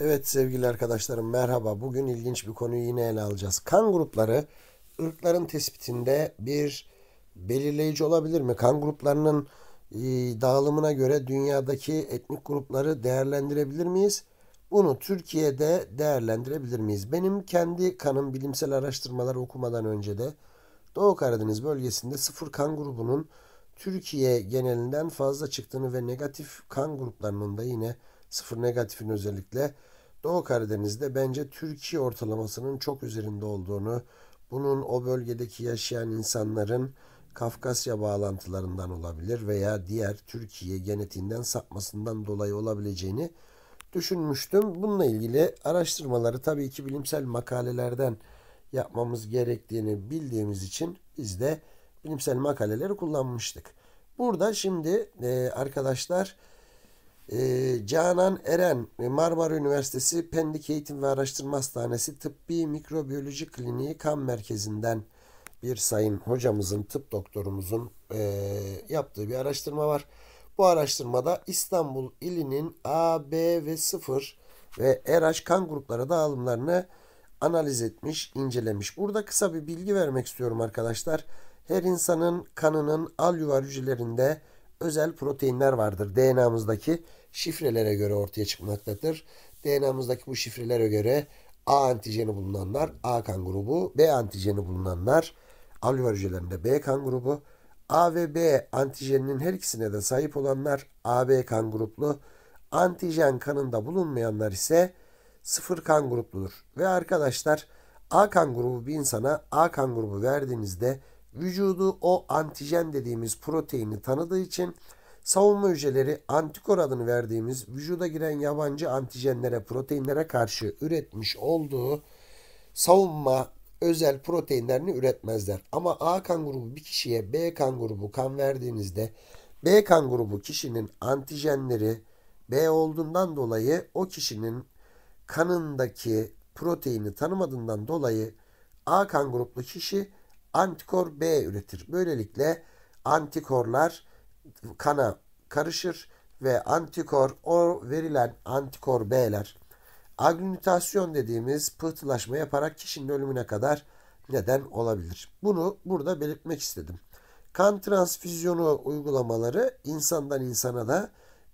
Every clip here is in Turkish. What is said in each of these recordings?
Evet sevgili arkadaşlarım merhaba. Bugün ilginç bir konuyu yine ele alacağız. Kan grupları ırkların tespitinde bir belirleyici olabilir mi? Kan gruplarının e, dağılımına göre dünyadaki etnik grupları değerlendirebilir miyiz? Bunu Türkiye'de değerlendirebilir miyiz? Benim kendi kanım bilimsel araştırmalar okumadan önce de Doğu Karadeniz bölgesinde sıfır kan grubunun Türkiye genelinden fazla çıktığını ve negatif kan gruplarının da yine sıfır negatifin özellikle Doğu Karadeniz'de bence Türkiye ortalamasının çok üzerinde olduğunu, bunun o bölgedeki yaşayan insanların Kafkasya bağlantılarından olabilir veya diğer Türkiye genetiğinden sapmasından dolayı olabileceğini düşünmüştüm. Bununla ilgili araştırmaları tabii ki bilimsel makalelerden yapmamız gerektiğini bildiğimiz için biz de bilimsel makaleleri kullanmıştık. Burada şimdi arkadaşlar arkadaşlar ee, Canan Eren Marmara Üniversitesi Pendik Eğitim ve Araştırma Hastanesi Tıbbi Mikrobiyoloji Kliniği Kan Merkezi'nden bir sayın hocamızın, tıp doktorumuzun e, yaptığı bir araştırma var. Bu araştırmada İstanbul ilinin A, B ve 0 ve RH kan grupları dağılımlarını analiz etmiş, incelemiş. Burada kısa bir bilgi vermek istiyorum arkadaşlar. Her insanın kanının al yuvar hücrelerinde özel proteinler vardır. DNA'mızdaki şifrelere göre ortaya çıkmaktadır. DNA'mızdaki bu şifrelere göre A antijeni bulunanlar A kan grubu, B antijeni bulunanlar alüvar hücrelerinde B kan grubu, A ve B antijeninin her ikisine de sahip olanlar AB kan gruplu, antijen kanında bulunmayanlar ise sıfır kan grupludur. Ve arkadaşlar A kan grubu bir insana A kan grubu verdiğinizde vücudu o antijen dediğimiz proteini tanıdığı için savunma hücreleri antikor adını verdiğimiz vücuda giren yabancı antijenlere, proteinlere karşı üretmiş olduğu savunma özel proteinlerini üretmezler. Ama A kan grubu bir kişiye B kan grubu kan verdiğinizde B kan grubu kişinin antijenleri B olduğundan dolayı o kişinin kanındaki proteini tanımadığından dolayı A kan gruplu kişi antikor B üretir. Böylelikle antikorlar kana karışır ve antikor O verilen antikor B'ler aglünitasyon dediğimiz pıhtılaşma yaparak kişinin ölümüne kadar neden olabilir. Bunu burada belirtmek istedim. Kan transfüzyonu uygulamaları insandan insana da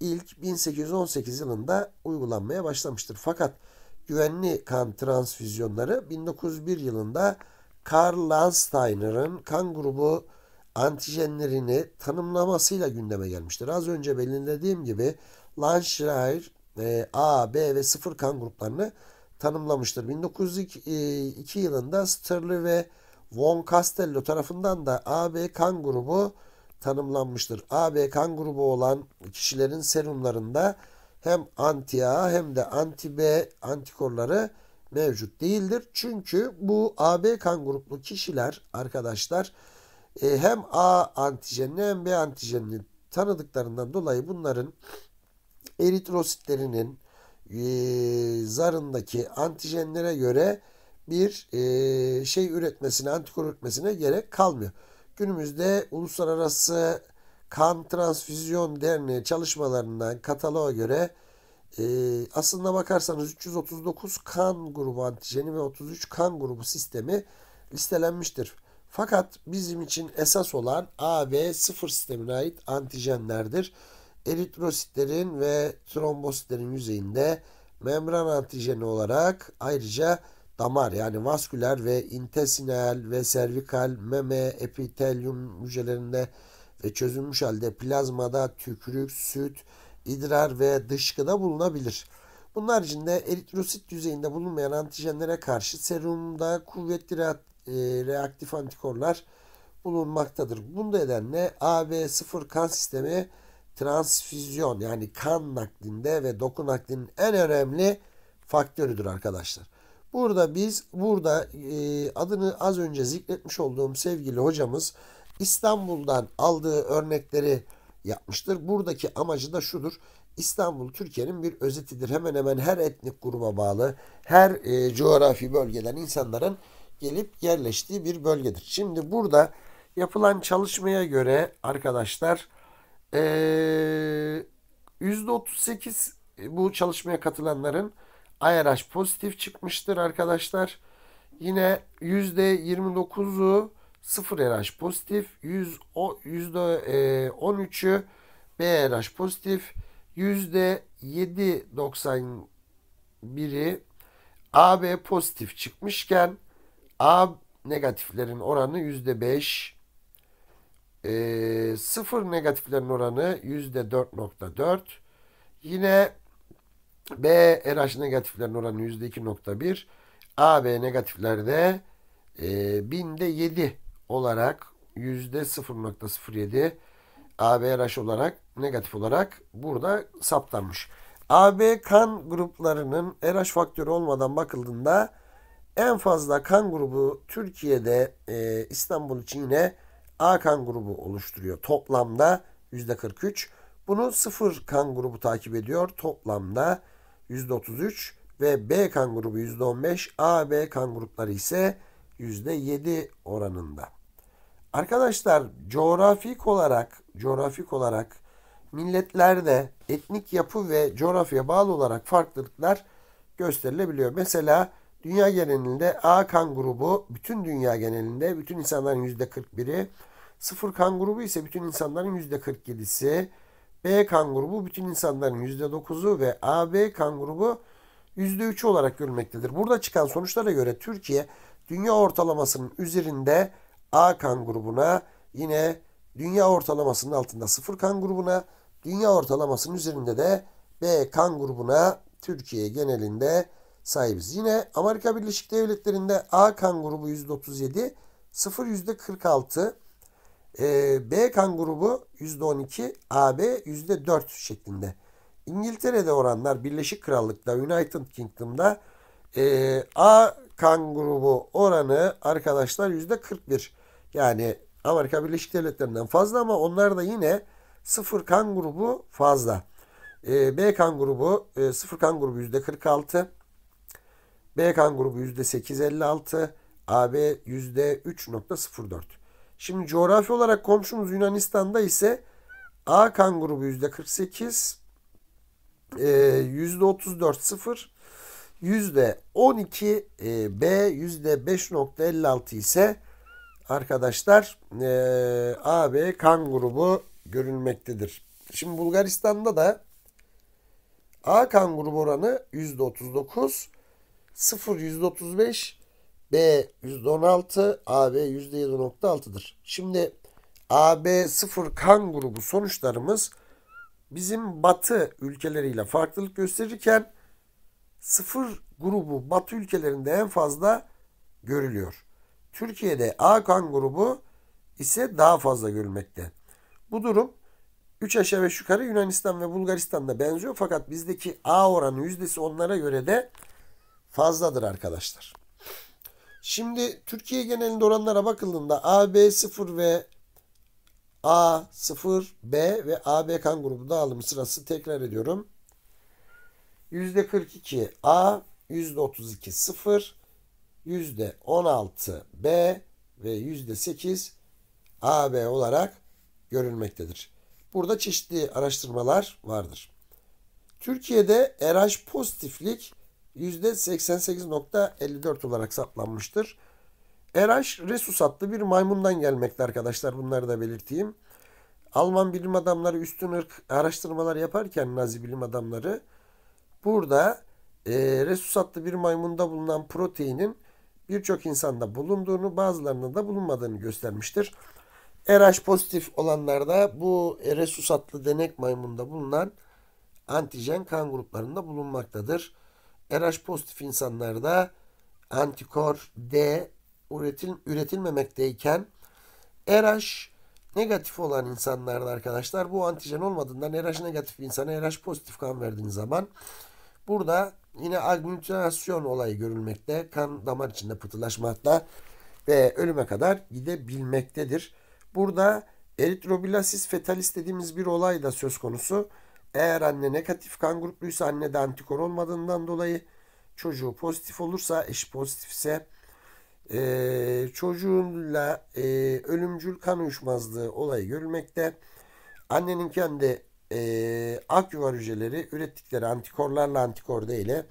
ilk 1818 yılında uygulanmaya başlamıştır. Fakat güvenli kan transfüzyonları 1901 yılında Karl Landsteiner'ın kan grubu antijenlerini tanımlamasıyla gündeme gelmiştir. Az önce belirlediğim gibi Landsteiner e, A, B ve 0 kan gruplarını tanımlamıştır. 1902 yılında Stirling ve Von Castello tarafından da AB kan grubu tanımlanmıştır. AB kan grubu olan kişilerin serumlarında hem anti A hem de anti B antikorları mevcut değildir. Çünkü bu AB kan gruplu kişiler arkadaşlar e, hem A antijenini hem B antijenini tanıdıklarından dolayı bunların eritrositlerinin e, zarındaki antijenlere göre bir e, şey üretmesine, antikor üretmesine gerek kalmıyor. Günümüzde uluslararası kan transfüzyon derneği çalışmalarından kataloğa göre ee, aslında bakarsanız 339 kan grubu antijeni ve 33 kan grubu sistemi listelenmiştir. Fakat bizim için esas olan A ve 0 sistemine ait antijenlerdir. Eritrositlerin ve trombositlerin yüzeyinde membran antijeni olarak ayrıca damar yani vasküler ve intestinal ve servikal meme epitelyum hücrelerinde ve çözülmüş halde plazmada tükürük, süt, idrar ve dışkıda bulunabilir. Bunlar içinde eritrosit düzeyinde bulunmayan antijenlere karşı serumda kuvvetli e, reaktif antikorlar bulunmaktadır. Bu nedenle AB0 kan sistemi transfüzyon yani kan naklinde ve doku naklinin en önemli faktörüdür arkadaşlar. Burada biz burada e, adını az önce zikretmiş olduğum sevgili hocamız İstanbul'dan aldığı örnekleri yapmıştır. Buradaki amacı da şudur. İstanbul Türkiye'nin bir özetidir. Hemen hemen her etnik gruba bağlı, her e, coğrafi bölgeden insanların gelip yerleştiği bir bölgedir. Şimdi burada yapılan çalışmaya göre arkadaşlar e, %38 e, bu çalışmaya katılanların ARH pozitif çıkmıştır arkadaşlar. Yine %29'u 0 RH pozitif, 100 o %13'ü e, BRH pozitif, %7.91'i AB pozitif çıkmışken A negatiflerin oranı %5, e, 0 negatiflerin oranı %4.4, yine B RH negatiflerin oranı %2.1, AB negatiflerde e, binde 7 olarak %0.07 ABRH olarak negatif olarak burada saptanmış. AB kan gruplarının RH faktörü olmadan bakıldığında en fazla kan grubu Türkiye'de e, İstanbul için yine A kan grubu oluşturuyor. Toplamda %43. Bunu sıfır kan grubu takip ediyor. Toplamda %33 ve B kan grubu %15. A, B kan grupları ise %7 oranında. Arkadaşlar coğrafik olarak coğrafik olarak milletlerde etnik yapı ve coğrafya bağlı olarak farklılıklar gösterilebiliyor. Mesela dünya genelinde A kan grubu bütün dünya genelinde bütün insanların %41'i, sıfır kan grubu ise bütün insanların %47'si, B kan grubu bütün insanların %9'u ve AB kan grubu %3'ü olarak görülmektedir. Burada çıkan sonuçlara göre Türkiye dünya ortalamasının üzerinde A kan grubuna yine dünya ortalamasının altında sıfır kan grubuna dünya ortalamasının üzerinde de B kan grubuna Türkiye genelinde sahibiz. Yine Amerika Birleşik Devletleri'nde A kan grubu %37, 0 %46, B kan grubu %12, AB %4 şeklinde. İngiltere'de oranlar Birleşik Krallık'ta, United Kingdom'da e, A kan grubu oranı arkadaşlar yüzde 41. Yani Amerika Birleşik Devletleri'nden fazla ama onlar da yine sıfır kan grubu fazla. E, B kan grubu e, sıfır kan grubu yüzde 46. B kan grubu yüzde 856. AB yüzde 3.04. Şimdi coğrafi olarak komşumuz Yunanistan'da ise A kan grubu yüzde 48, e, yüzde 34 sıfır. %12 e, B %5.56 ise arkadaşlar e, A kan grubu görülmektedir. Şimdi Bulgaristan'da da A kan grubu oranı %39, 0 %35, B %16, AB %7.6'dır. Şimdi AB 0 kan grubu sonuçlarımız bizim batı ülkeleriyle farklılık gösterirken sıfır grubu Batı ülkelerinde en fazla görülüyor. Türkiye'de A kan grubu ise daha fazla görülmekte. Bu durum 3 aşağı ve yukarı Yunanistan ve Bulgaristan'da benziyor fakat bizdeki A oranı yüzdesi onlara göre de fazladır arkadaşlar. Şimdi Türkiye genelinde oranlara bakıldığında b 0 ve A0, B ve AB kan grubu dağılımı sırası tekrar ediyorum. %42 A, %32 0, %16 B ve %8 AB olarak görülmektedir. Burada çeşitli araştırmalar vardır. Türkiye'de RH pozitiflik %88.54 olarak saplanmıştır. RH Resus adlı bir maymundan gelmekte arkadaşlar. Bunları da belirteyim. Alman bilim adamları üstün ırk araştırmalar yaparken Nazi bilim adamları Burada e, resusatlı bir maymunda bulunan proteinin birçok insanda bulunduğunu bazılarında da bulunmadığını göstermiştir. RH pozitif olanlarda bu e, resusatlı denek maymunda bulunan antijen kan gruplarında bulunmaktadır. RH pozitif insanlarda antikor D üretil, üretilmemekteyken RH negatif olan insanlarda arkadaşlar bu antijen olmadığından RH negatif bir insana RH pozitif kan verdiğiniz zaman Burada yine agglutinasyon olayı görülmekte. Kan damar içinde pıtılaşmakta ve ölüme kadar gidebilmektedir. Burada eritrobilasis fetalis dediğimiz bir olay da söz konusu. Eğer anne negatif kan grupluysa de antikor olmadığından dolayı çocuğu pozitif olursa, eş pozitifse e, çocuğunla e, ölümcül kan uyuşmazlığı olayı görülmekte. Annenin kendi e, akyuvar hücreleri ürettikleri antikorlarla antikor ile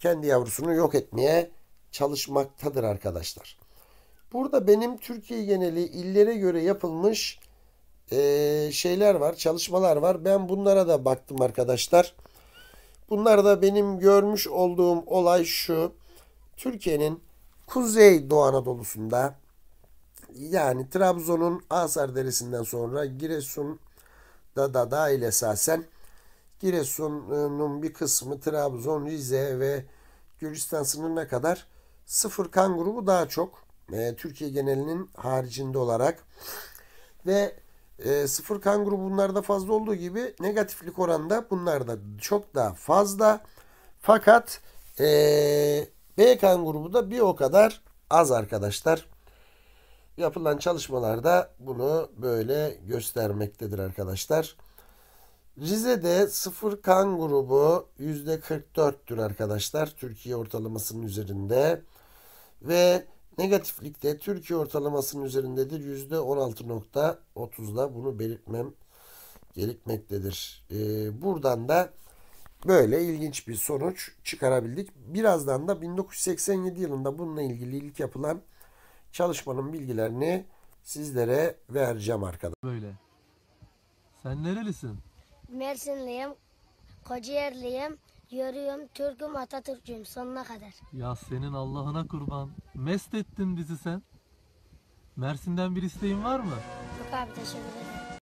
kendi yavrusunu yok etmeye çalışmaktadır arkadaşlar. Burada benim Türkiye geneli illere göre yapılmış e, şeyler var, çalışmalar var. Ben bunlara da baktım arkadaşlar. Bunlar da benim görmüş olduğum olay şu. Türkiye'nin Kuzey Doğu Anadolu'sunda yani Trabzon'un Asar Deresi'nden sonra Giresun da da dahil esasen Giresun'un bir kısmı Trabzon, Rize ve Gürcistan sınırına kadar sıfır kan grubu daha çok e, Türkiye genelinin haricinde olarak ve e, sıfır kan grubu bunlarda fazla olduğu gibi negatiflik oranda bunlarda çok daha fazla fakat e, B kan grubu da bir o kadar az arkadaşlar yapılan çalışmalarda bunu böyle göstermektedir arkadaşlar. Rize'de sıfır kan grubu %44'tür arkadaşlar. Türkiye ortalamasının üzerinde. Ve negatiflikte Türkiye ortalamasının üzerindedir. %16.30'da bunu belirtmem gerekmektedir. Ee, buradan da böyle ilginç bir sonuç çıkarabildik. Birazdan da 1987 yılında bununla ilgili ilk yapılan çalışmanın bilgilerini sizlere vereceğim arkadaşlar. Böyle. Sen nerelisin? Mersinliyim, Kocaerliyim, yürüyorum, Türk'üm, Atatürk'üm sonuna kadar. Ya senin Allah'ına kurban. Mest ettin bizi sen. Mersin'den bir isteğin var mı? Yok abi teşekkür ederim.